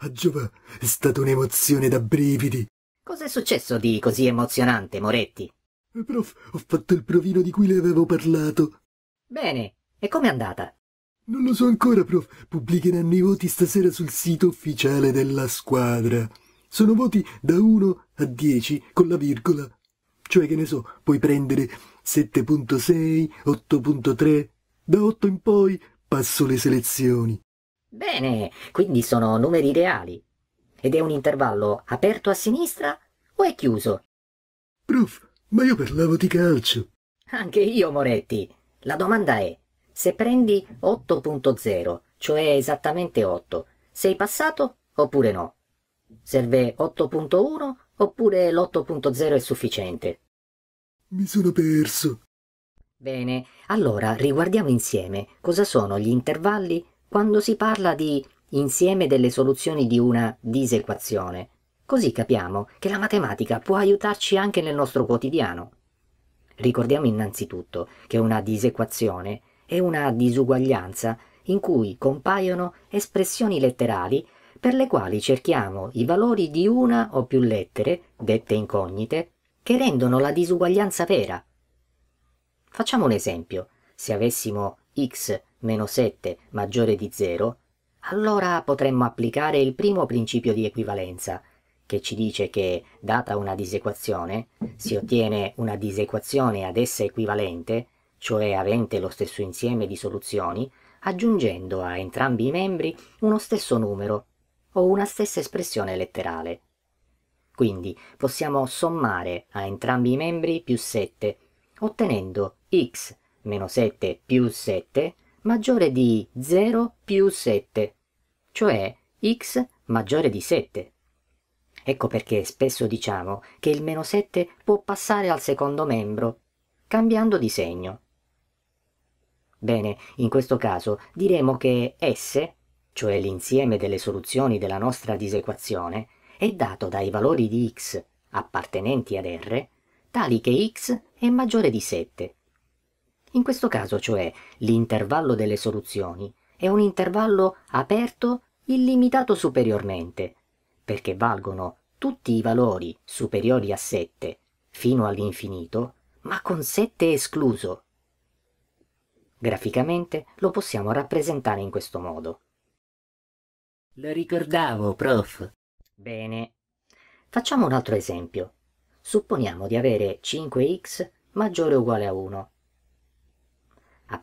A ah, Giova, è stata un'emozione da brividi. Cos'è successo di così emozionante, Moretti? Eh, prof, ho fatto il provino di cui le avevo parlato. Bene, e com'è andata? Non lo so ancora, prof. Pubblicheranno i voti stasera sul sito ufficiale della squadra. Sono voti da 1 a 10 con la virgola. Cioè, che ne so, puoi prendere 7.6, 8.3. Da 8 in poi passo le selezioni. Bene, quindi sono numeri reali. Ed è un intervallo aperto a sinistra o è chiuso? Prof, ma io parlavo di calcio. Anche io, Moretti. La domanda è, se prendi 8.0, cioè esattamente 8, sei passato oppure no? Serve 8.1 oppure l'8.0 è sufficiente? Mi sono perso. Bene, allora riguardiamo insieme cosa sono gli intervalli quando si parla di insieme delle soluzioni di una disequazione. Così capiamo che la matematica può aiutarci anche nel nostro quotidiano. Ricordiamo innanzitutto che una disequazione è una disuguaglianza in cui compaiono espressioni letterali per le quali cerchiamo i valori di una o più lettere, dette incognite, che rendono la disuguaglianza vera. Facciamo un esempio. Se avessimo x meno 7 maggiore di 0, allora potremmo applicare il primo principio di equivalenza, che ci dice che, data una disequazione, si ottiene una disequazione ad essa equivalente, cioè avente lo stesso insieme di soluzioni, aggiungendo a entrambi i membri uno stesso numero o una stessa espressione letterale. Quindi possiamo sommare a entrambi i membri più 7, ottenendo x meno 7 più 7 maggiore di 0 più 7, cioè x maggiore di 7. Ecco perché spesso diciamo che il meno 7 può passare al secondo membro, cambiando di segno. Bene, in questo caso diremo che S, cioè l'insieme delle soluzioni della nostra disequazione, è dato dai valori di x appartenenti ad R, tali che x è maggiore di 7 in questo caso, cioè, l'intervallo delle soluzioni è un intervallo aperto illimitato superiormente, perché valgono tutti i valori superiori a 7 fino all'infinito, ma con 7 escluso. Graficamente lo possiamo rappresentare in questo modo. Lo ricordavo, prof. Bene. Facciamo un altro esempio. Supponiamo di avere 5x maggiore o uguale a 1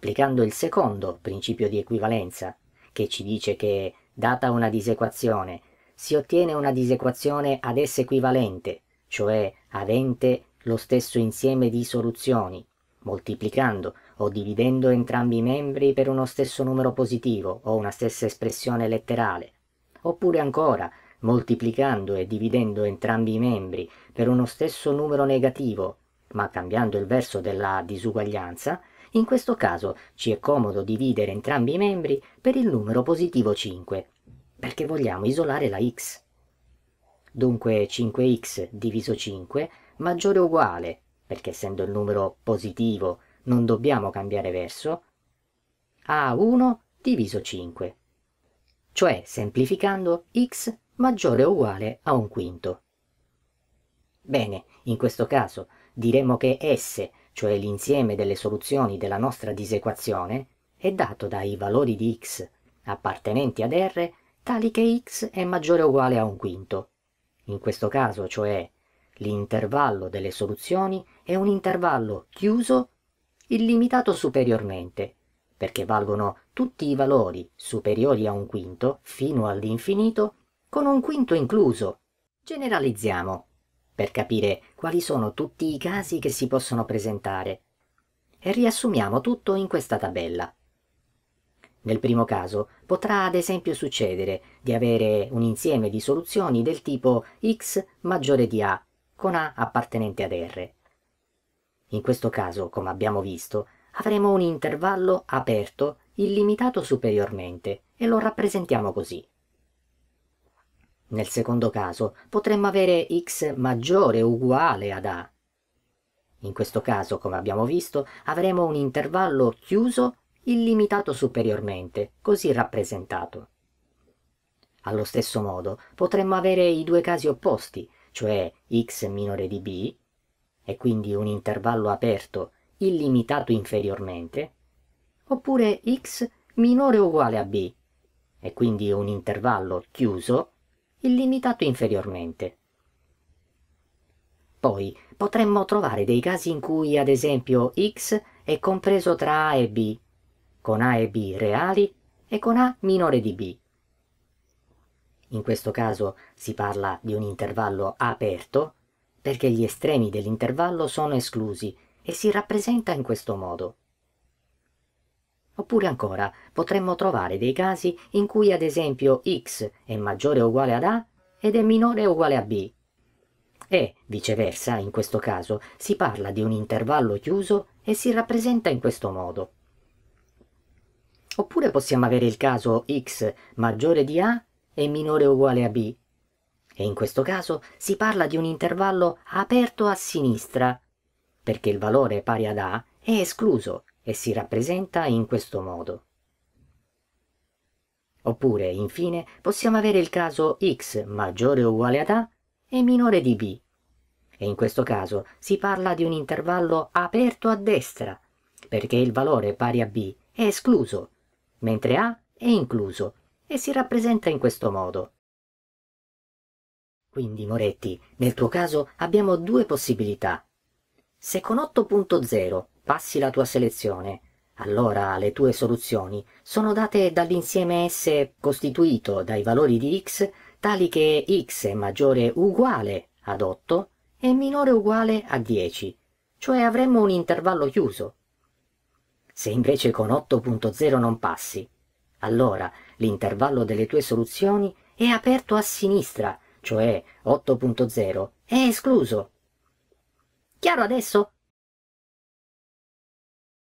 applicando il secondo principio di equivalenza, che ci dice che, data una disequazione, si ottiene una disequazione ad essa equivalente, cioè avente lo stesso insieme di soluzioni, moltiplicando o dividendo entrambi i membri per uno stesso numero positivo o una stessa espressione letterale, oppure ancora moltiplicando e dividendo entrambi i membri per uno stesso numero negativo, ma cambiando il verso della disuguaglianza in questo caso ci è comodo dividere entrambi i membri per il numero positivo 5, perché vogliamo isolare la x. Dunque 5x diviso 5 maggiore o uguale, perché essendo il numero positivo non dobbiamo cambiare verso, a 1 diviso 5. Cioè, semplificando, x maggiore o uguale a un quinto. Bene, in questo caso diremmo che S cioè l'insieme delle soluzioni della nostra disequazione, è dato dai valori di x appartenenti ad R tali che x è maggiore o uguale a un quinto. In questo caso, cioè, l'intervallo delle soluzioni è un intervallo chiuso illimitato superiormente, perché valgono tutti i valori superiori a un quinto fino all'infinito, con un quinto incluso. Generalizziamo per capire quali sono tutti i casi che si possono presentare e riassumiamo tutto in questa tabella. Nel primo caso potrà ad esempio succedere di avere un insieme di soluzioni del tipo x maggiore di a con a appartenente ad r. In questo caso, come abbiamo visto, avremo un intervallo aperto illimitato superiormente e lo rappresentiamo così. Nel secondo caso potremmo avere x maggiore o uguale ad a. In questo caso, come abbiamo visto, avremo un intervallo chiuso illimitato superiormente, così rappresentato. Allo stesso modo potremmo avere i due casi opposti, cioè x minore di b, e quindi un intervallo aperto illimitato inferiormente, oppure x minore o uguale a b, e quindi un intervallo chiuso illimitato inferiormente. Poi potremmo trovare dei casi in cui, ad esempio, x è compreso tra A e B, con A e B reali e con A minore di B. In questo caso si parla di un intervallo aperto perché gli estremi dell'intervallo sono esclusi e si rappresenta in questo modo. Oppure ancora, potremmo trovare dei casi in cui ad esempio x è maggiore o uguale ad a ed è minore o uguale a b. E, viceversa, in questo caso, si parla di un intervallo chiuso e si rappresenta in questo modo. Oppure possiamo avere il caso x maggiore di a e minore o uguale a b. E in questo caso si parla di un intervallo aperto a sinistra, perché il valore pari ad a è escluso e si rappresenta in questo modo. Oppure, infine, possiamo avere il caso x maggiore o uguale ad a e minore di b. E in questo caso si parla di un intervallo aperto a destra, perché il valore pari a b è escluso, mentre a è incluso e si rappresenta in questo modo. Quindi Moretti, nel tuo caso abbiamo due possibilità. Se con 8.0 passi la tua selezione. Allora le tue soluzioni sono date dall'insieme S costituito dai valori di x tali che x è maggiore uguale ad 8 e minore uguale a 10, cioè avremmo un intervallo chiuso. Se invece con 8.0 non passi, allora l'intervallo delle tue soluzioni è aperto a sinistra, cioè 8.0 è escluso. Chiaro adesso?